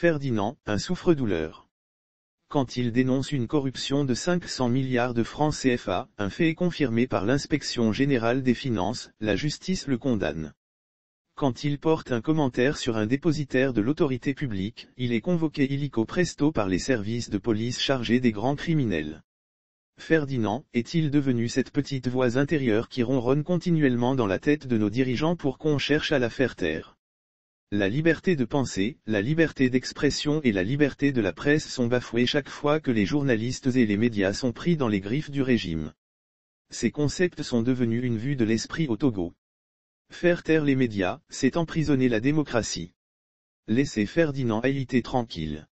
Ferdinand, un souffre-douleur. Quand il dénonce une corruption de 500 milliards de francs CFA, un fait est confirmé par l'inspection générale des finances, la justice le condamne. Quand il porte un commentaire sur un dépositaire de l'autorité publique, il est convoqué illico presto par les services de police chargés des grands criminels. Ferdinand, est-il devenu cette petite voix intérieure qui ronronne continuellement dans la tête de nos dirigeants pour qu'on cherche à la faire taire la liberté de penser, la liberté d'expression et la liberté de la presse sont bafouées chaque fois que les journalistes et les médias sont pris dans les griffes du régime. Ces concepts sont devenus une vue de l'esprit au Togo. Faire taire les médias, c'est emprisonner la démocratie. Laissez Ferdinand Haïté tranquille.